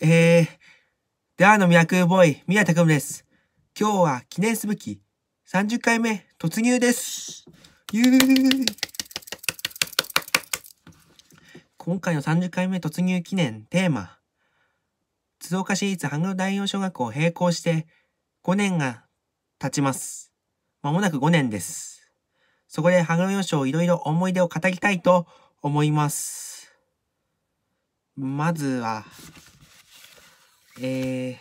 えー、であのミラクルボーイ、宮田くんです。今日は記念すべき30回目突入です。ゆー今回の30回目突入記念テーマ、鶴岡市立半黒第四小学校を並行して5年が経ちます。まもなく5年です。そこで半黒四小いろいろ思い出を語りたいと思います。まずは、え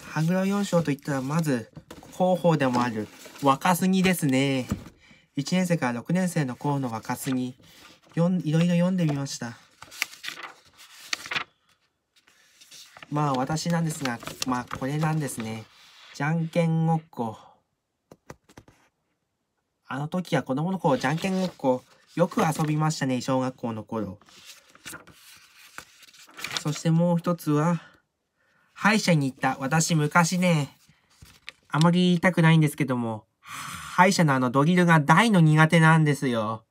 ー、羽黒幼少といったらまず、広報でもある若杉ですね。1年生から6年生の頃の若杉、よんいろいろ読んでみました。まあ私なんですが、まあこれなんですね。じゃんけんごっこ。あの時は子供の頃、じゃんけんごっこ、よく遊びましたね、小学校の頃。そしてもう一つは、歯医者に行った。私昔ね、あまり言いたくないんですけども、歯医者のあのドリルが大の苦手なんですよ。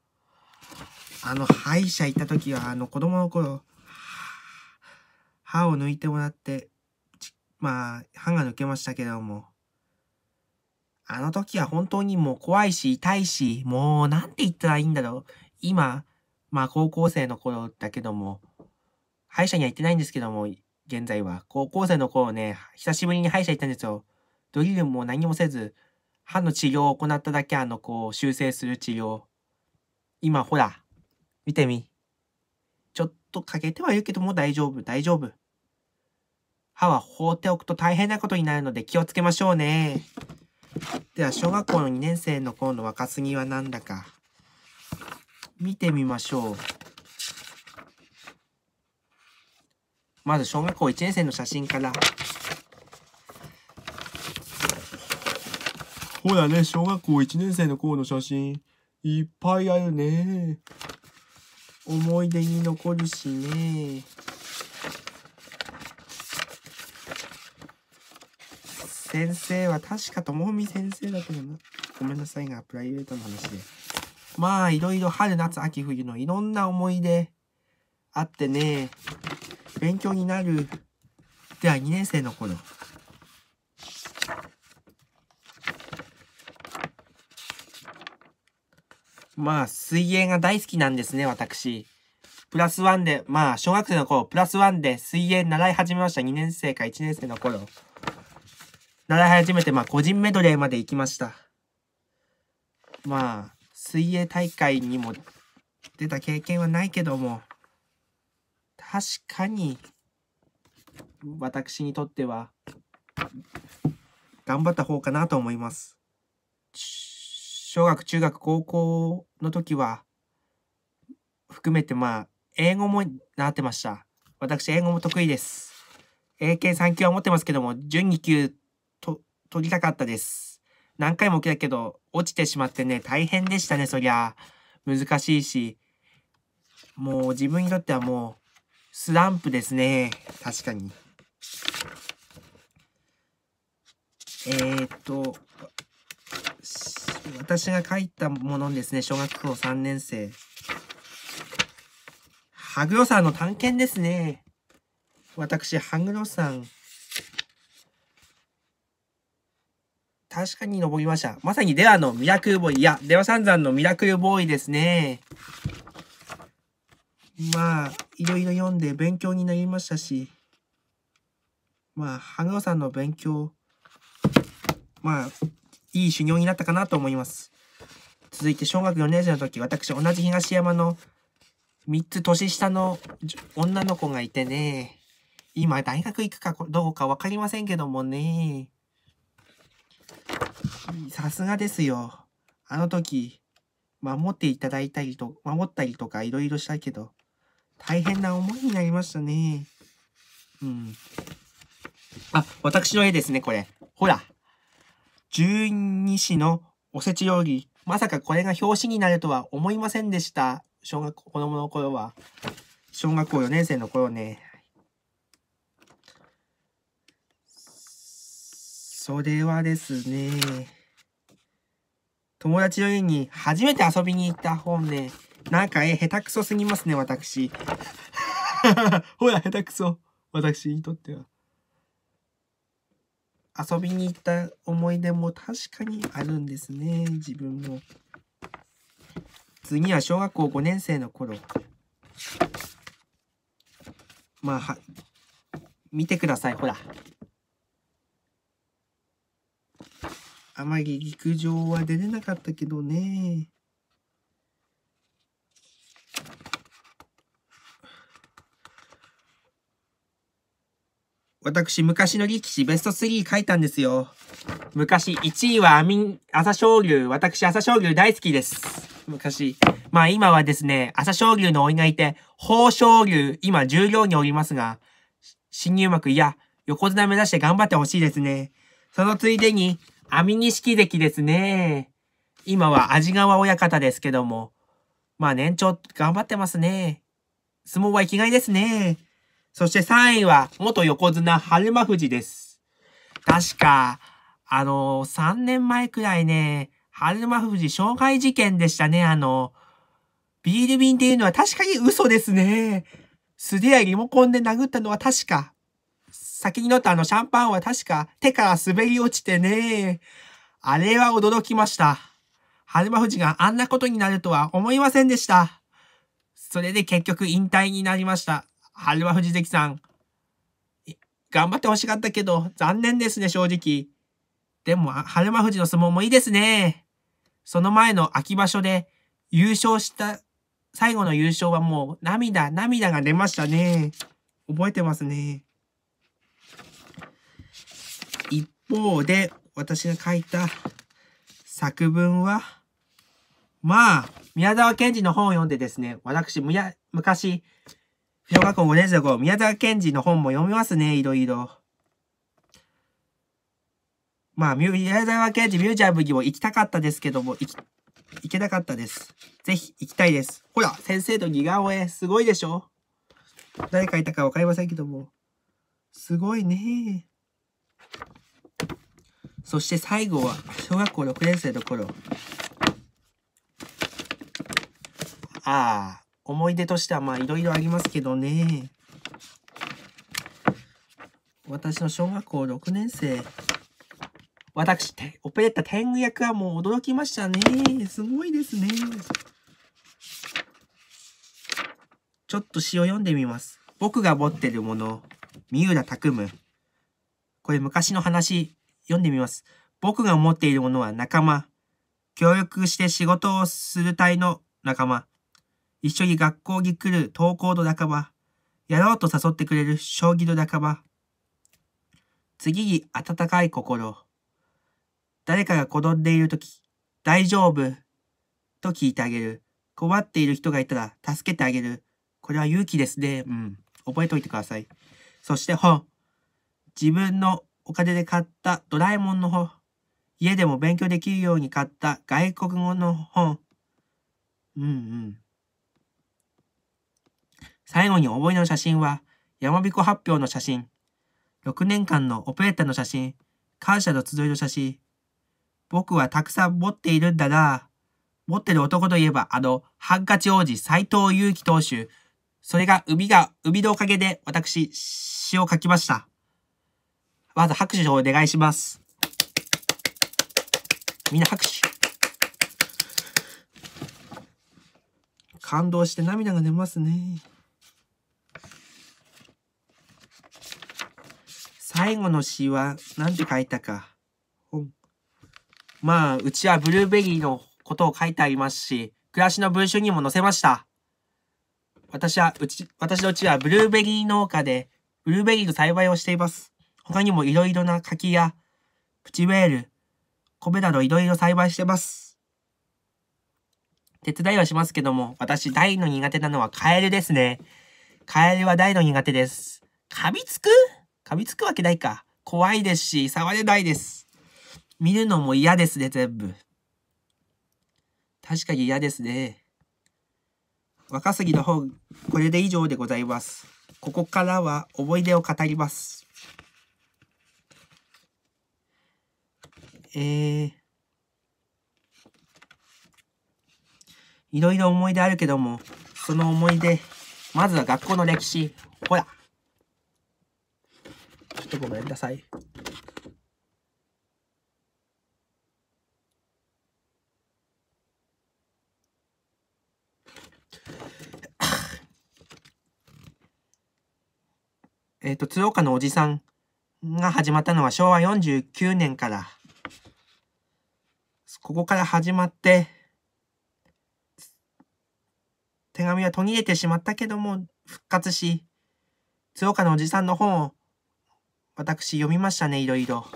あの歯医者行った時は、あの子供の頃、歯を抜いてもらって、まあ、歯が抜けましたけども。あの時は本当にもう怖いし、痛いし、もうなんて言ったらいいんだろう。今、まあ高校生の頃だけども、歯医者には行ってないんですけども、現在は高校生の頃ね、久しぶりに歯医者行ったんですよ。ドリルも何もせず、歯の治療を行っただけあのこう修正する治療。今ほら、見てみ。ちょっと欠けてはいるけども大丈夫、大丈夫。歯は放っておくと大変なことになるので気をつけましょうね。では、小学校の2年生の頃の若杉はなんだか。見てみましょう。まず小学校1年生の写真から。ほらね、小学校1年生の頃の写真、いっぱいあるね。思い出に残るしね。先生は確かともみ先生だったうな。ごめんなさいが、プライベートの話で。まあ、いろいろ春、夏、秋、冬のいろんな思い出あってね。勉強になる。では、2年生の頃。まあ、水泳が大好きなんですね、私。プラスワンで、まあ、小学生の頃、プラスワンで水泳習い始めました。2年生か1年生の頃。習い始めて、まあ、個人メドレーまで行きました。まあ、水泳大会にも出た経験はないけども、確かに私にとっては頑張った方かなと思います。小学、中学、高校の時は含めてまあ英語も習ってました。私英語も得意です。英検3級は持ってますけども、準2級と取りたかったです。何回も受けたけど、落ちてしまってね、大変でしたね、そりゃ。難しいし。もう自分にとってはもうスランプですね。確かに。えー、っと、私が書いたものですね、小学校3年生。羽黒んの探検ですね。私、羽黒ん。確かに登りました。まさにデアのミラクルボーイ。いや、デア三山のミラクルボーイですね。まあ、いろいろ読んで勉強になりましたし、まあ、花尾さんの勉強、まあ、いい修行になったかなと思います。続いて、小学4年生の時、私、同じ東山の3つ年下の女の子がいてね、今、大学行くかどうか分かりませんけどもね、さすがですよ。あの時、守っていただいたりと、守ったりとかいろいろしたけど、大変な思いになりましたね。うん。あ、私の絵ですね、これ。ほら。十二支のおせち料理。まさかこれが表紙になるとは思いませんでした。小学校、子供の頃は。小学校4年生の頃ね。それはですね、友達の家に初めて遊びに行った本ね。なんか、え、下手くそすぎますね、私。ほら、下手くそ。私にとっては。遊びに行った思い出も確かにあるんですね、自分も。次は小学校5年生の頃。まあ、は、見てください、ほら。あまり陸上は出れなかったけどね。私、昔の力士ベスト3書いたんですよ。昔、1位はアミン、朝青龍。私、朝青龍大好きです。昔。まあ今はですね、朝青龍のおいがいて、宝昇龍、今十両におりますが、新入幕いや、横綱目指して頑張ってほしいですね。そのついでに、網錦関ですね。今は味川親方ですけども、まあ年長頑張ってますね。相撲は生きがいですね。そして3位は、元横綱、春馬富士です。確か、あの3年前くらいね、春馬富士傷害事件でしたね、あの、ビール瓶っていうのは確かに嘘ですね。素手やリモコンで殴ったのは確か。先に乗ったあのシャンパンは確か手から滑り落ちてね。あれは驚きました。春馬富士があんなことになるとは思いませんでした。それで結局引退になりました。春は藤関さん、頑張ってほしかったけど、残念ですね、正直。でも、春馬富士の相撲もいいですね。その前の秋場所で優勝した、最後の優勝はもう涙、涙が出ましたね。覚えてますね。一方で、私が書いた作文は、まあ、宮沢賢治の本を読んでですね、私、昔、小学校5年生の頃、宮沢賢治の本も読みますね、いろいろ。まあ、宮沢賢治ミュージアムにも行きたかったですけども、行き、行けなかったです。ぜひ行きたいです。ほら、先生の似顔絵、すごいでしょ誰かいたかわかりませんけども。すごいね。そして最後は、小学校6年生の頃。ああ、思い出としてはまあいろいろありますけどね私の小学校6年生私オペレッタ天狗役はもう驚きましたねすごいですねちょっと詩を読んでみます僕が持ってるもの三浦拓夢これ昔の話読んでみます僕が持っているものは仲間協力して仕事をする隊の仲間一緒に学校に来る登校の仲間、やろうと誘ってくれる将棋の仲間。次に温かい心、誰かが転んでいるとき、大丈夫と聞いてあげる、困っている人がいたら助けてあげる、これは勇気ですね。うん。覚えておいてください。そして本。自分のお金で買ったドラえもんの本。家でも勉強できるように買った外国語の本。うんうん。最後に思いの写真は、やまびこ発表の写真、6年間のオペレータの写真、感謝の集いの写真。僕はたくさん持っているんだな。持ってる男といえば、あの、ハンカチ王子斎藤祐樹投手。それが海が、海のおかげで私、詩を書きました。まず拍手をお願いします。みんな拍手。感動して涙が出ますね。最後の詩は何て書いたか。まあ、うちはブルーベリーのことを書いてありますし、暮らしの文集にも載せました。私は、うち、私のうちはブルーベリー農家で、ブルーベリーの栽培をしています。他にもいろいろな柿や、プチメール、米などいろいろ栽培してます。手伝いはしますけども、私大の苦手なのはカエルですね。カエルは大の苦手です。噛みつく噛みつくわけないか。怖いですし、触れないです。見るのも嫌ですね、全部。確かに嫌ですね。若杉の本、これで以上でございます。ここからは思い出を語ります。えー、いろいろ思い出あるけども、その思い出、まずは学校の歴史。ほら、ちょっとごめんなさい。えっ、ー、と、鶴岡のおじさんが始まったのは昭和49年から、ここから始まって、手紙は途切れてしまったけども復活し、鶴岡のおじさんの本を私読みましたね、いろいろ。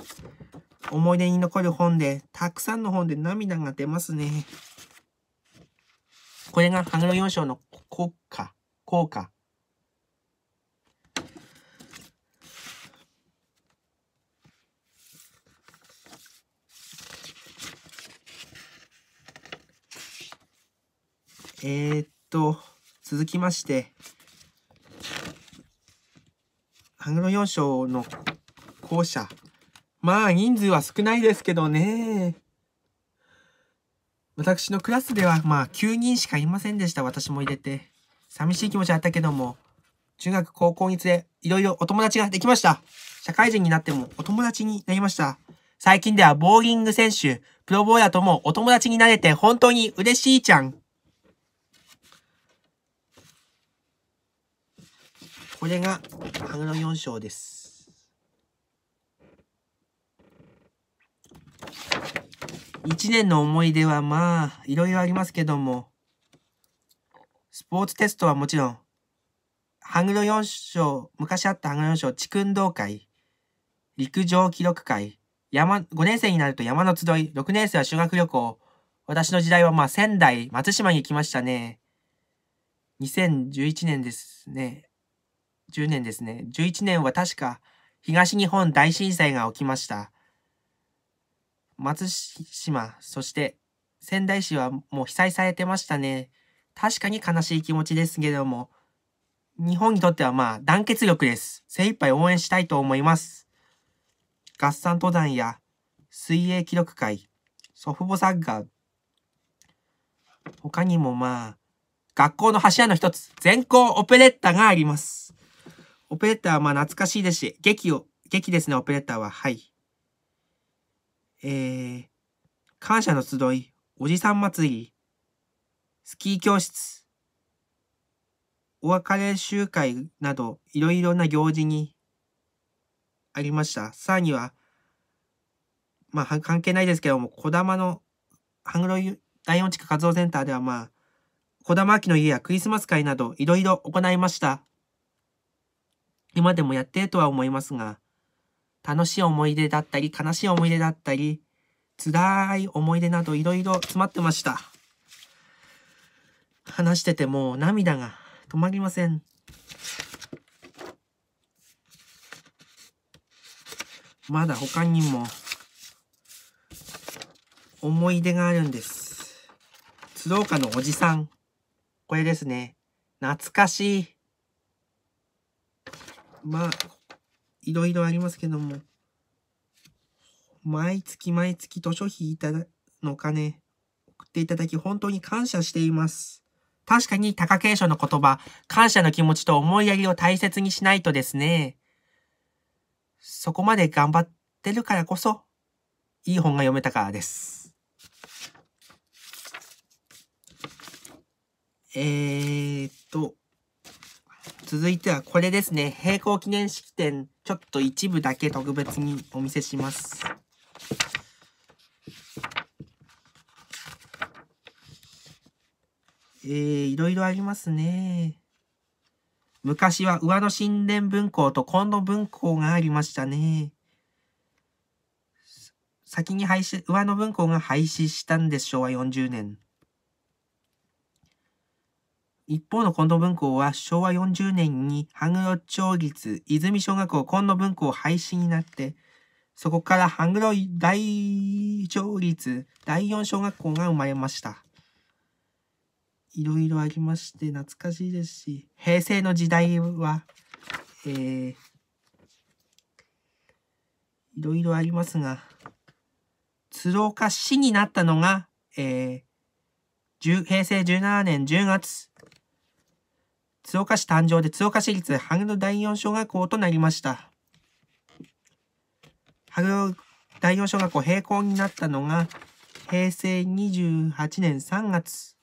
思い出に残る本で、たくさんの本で涙が出ますね。これが羽黒4章の効果、効果。えー、っと、続きまして、アングロ4章の校舎。まあ人数は少ないですけどね。私のクラスではまあ9人しかいませんでした。私も入れて。寂しい気持ちあったけども、中学高校につれ、いろいろお友達ができました。社会人になってもお友達になりました。最近ではボーリング選手、プロボーラーともお友達になれて本当に嬉しいじゃん。これが羽グロ4章です。一年の思い出はまあ、いろいろありますけども、スポーツテストはもちろん、ハグロ4章、昔あったハグロ4章、地訓道会、陸上記録会、山、5年生になると山の集い、6年生は修学旅行、私の時代はまあ仙台、松島に行きましたね。2011年ですね。10年ですね、11年は確か東日本大震災が起きました。松島、そして仙台市はもう被災されてましたね。確かに悲しい気持ちですけども、日本にとってはまあ団結力です。精一杯応援したいと思います。合算登山や水泳記録会、祖父母サッカー、他にもまあ、学校の柱の一つ、全校オペレッタがあります。オペレーターはまあ懐かしいですし、劇を、劇ですね、オペレーターは。はい。えー、感謝の集い、おじさん祭り、スキー教室、お別れ集会など、いろいろな行事にありました。さらには、まあ、関係ないですけども、児玉の、ハングロ第四地区活動センターでは、まあ、児玉秋の家やクリスマス会など、いろいろ行いました。今でもやってるとは思いますが、楽しい思い出だったり、悲しい思い出だったり、辛い思い出などいろいろ詰まってました。話してても涙が止まりません。まだ他にも思い出があるんです。鶴岡のおじさん。これですね。懐かしい。まあ、いろいろありますけども、毎月毎月図書費いただのお金送っていただき本当に感謝しています。確かに貴景勝の言葉、感謝の気持ちと思いやりを大切にしないとですね。そこまで頑張ってるからこそ、いい本が読めたからです。えー、っと、続いてはこれですね。並行記念式典、ちょっと一部だけ特別にお見せします。えー、いろいろありますね。昔は上野新田文庫と近野文庫がありましたね。先に廃止、上野文庫が廃止したんで昭和40年。一方の近藤文庫は昭和40年に半黒町立泉小学校近藤文庫廃止になって、そこから半黒大町立第4小学校が生まれました。いろいろありまして懐かしいですし、平成の時代は、えー、いろいろありますが、鶴岡市になったのが、えー、平成17年10月鶴岡市誕生で鶴岡市立羽黒第四小学校となりました。羽黒第四小学校閉校になったのが平成28年3月。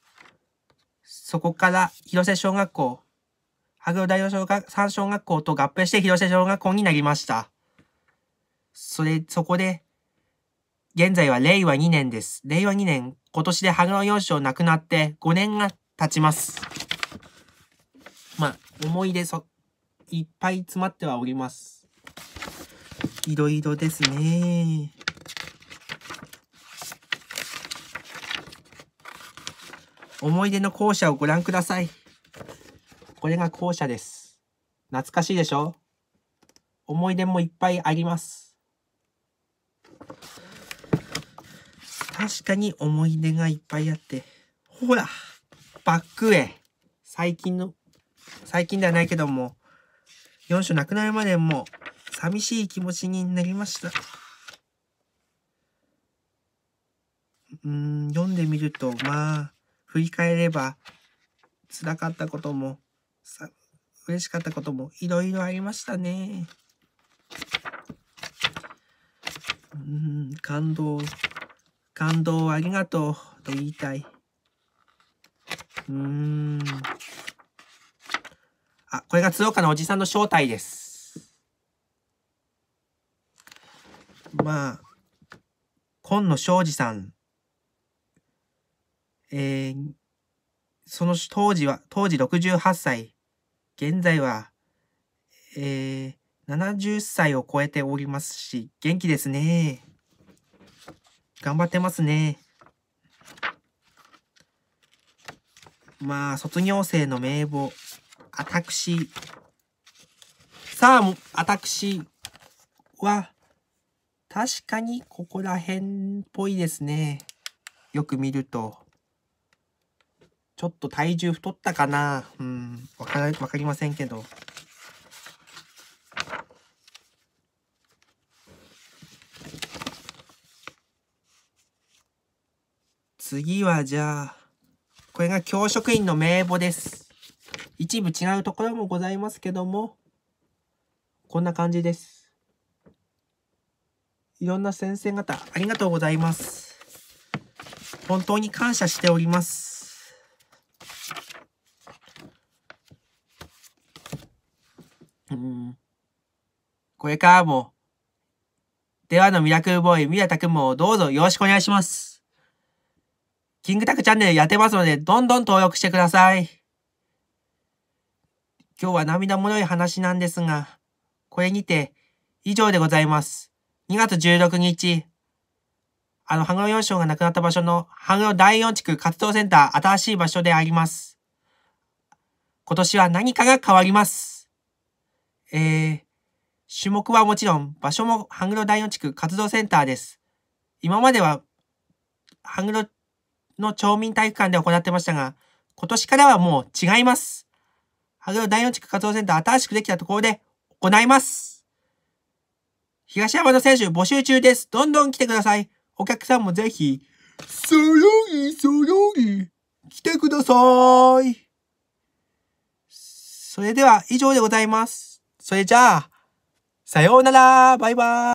そこから広瀬小学校、羽黒第四小学三小学校と合併して広瀬小学校になりました。それ、そこで、現在は令和2年です。令和2年、今年で羽黒四小なくなって5年が経ちます。まあ、思い出そ、いっぱい詰まってはおります。いろいろですね。思い出の校舎をご覧ください。これが校舎です。懐かしいでしょ思い出もいっぱいあります。確かに思い出がいっぱいあって。ほらバックへ最近の最近ではないけども、4種なくなるまでも、寂しい気持ちになりました。うん、読んでみると、まあ、振り返れば、辛かったことも、さ、嬉しかったことも、いろいろありましたね。うん、感動、感動をありがとうと言いたい。うーん。あ、これが鶴岡のおじさんの正体です。まあ、今野庄司さん、えー、その当時は、当時68歳、現在は、えー、70歳を超えておりますし、元気ですね。頑張ってますね。まあ、卒業生の名簿。私、さあ、私は、確かにここら辺っぽいですね。よく見ると。ちょっと体重太ったかなうん、わか、わかりませんけど。次はじゃあ、これが教職員の名簿です。一部違うところもございますけども、こんな感じです。いろんな先生方、ありがとうございます。本当に感謝しております。うん。これからも、ではのミラクルボーイ、宮田くんもどうぞよろしくお願いします。キングタクチャンネルやってますので、どんどん登録してください。今日は涙もろい話なんですが、これにて以上でございます。2月16日、あの、羽ロ洋章が亡くなった場所の羽ロ第4地区活動センター新しい場所であります。今年は何かが変わります。えー、種目はもちろん場所も羽黒第4地区活動センターです。今までは羽黒の町民体育館で行ってましたが、今年からはもう違います。羽黒第四地区活動センター新しくできたところで行います。東山の選手募集中です。どんどん来てください。お客さんもぜひ、そよぎそよぎ、来てください。それでは以上でございます。それじゃあ、さようなら、バイバイ。